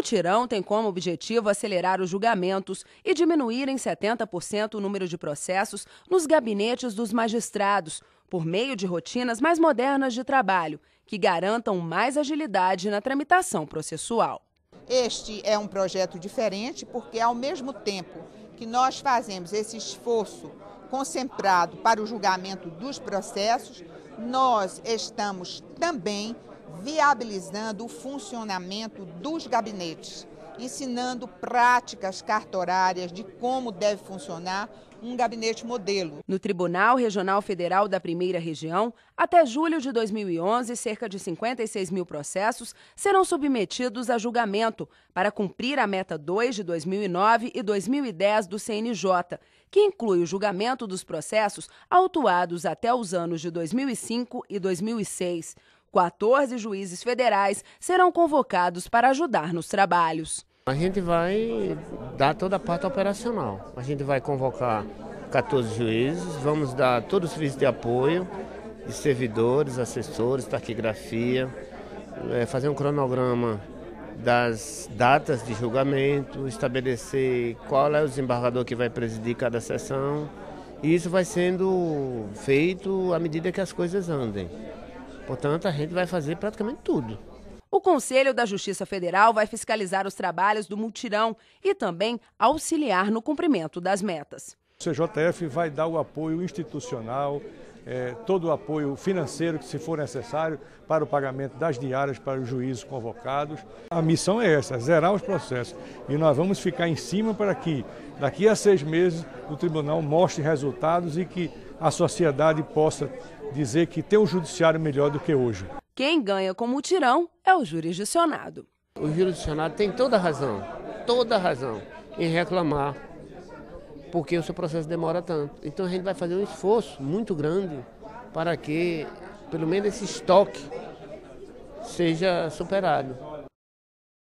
mutirão tem como objetivo acelerar os julgamentos e diminuir em 70% o número de processos nos gabinetes dos magistrados, por meio de rotinas mais modernas de trabalho, que garantam mais agilidade na tramitação processual. Este é um projeto diferente porque, ao mesmo tempo que nós fazemos esse esforço concentrado para o julgamento dos processos, nós estamos também viabilizando o funcionamento dos gabinetes, ensinando práticas cartorárias de como deve funcionar um gabinete modelo. No Tribunal Regional Federal da Primeira Região, até julho de 2011, cerca de 56 mil processos serão submetidos a julgamento para cumprir a meta 2 de 2009 e 2010 do CNJ, que inclui o julgamento dos processos autuados até os anos de 2005 e 2006. 14 juízes federais serão convocados para ajudar nos trabalhos. A gente vai dar toda a parte operacional. A gente vai convocar 14 juízes, vamos dar todo o serviço de apoio de servidores, assessores, taquigrafia, eh, fazer um cronograma das datas de julgamento, estabelecer qual é o desembargador que vai presidir cada sessão. E isso vai sendo feito à medida que as coisas andem. Portanto, a gente vai fazer praticamente tudo. O Conselho da Justiça Federal vai fiscalizar os trabalhos do multirão e também auxiliar no cumprimento das metas. O CJF vai dar o apoio institucional, é, todo o apoio financeiro que se for necessário para o pagamento das diárias para os juízes convocados. A missão é essa, zerar os processos. E nós vamos ficar em cima para que, daqui a seis meses, o tribunal mostre resultados e que a sociedade possa dizer que tem um judiciário melhor do que hoje. Quem ganha com tirão é o jurisdicionado. O jurisdicionado tem toda a razão, toda a razão em reclamar porque o seu processo demora tanto. Então a gente vai fazer um esforço muito grande para que, pelo menos, esse estoque seja superado.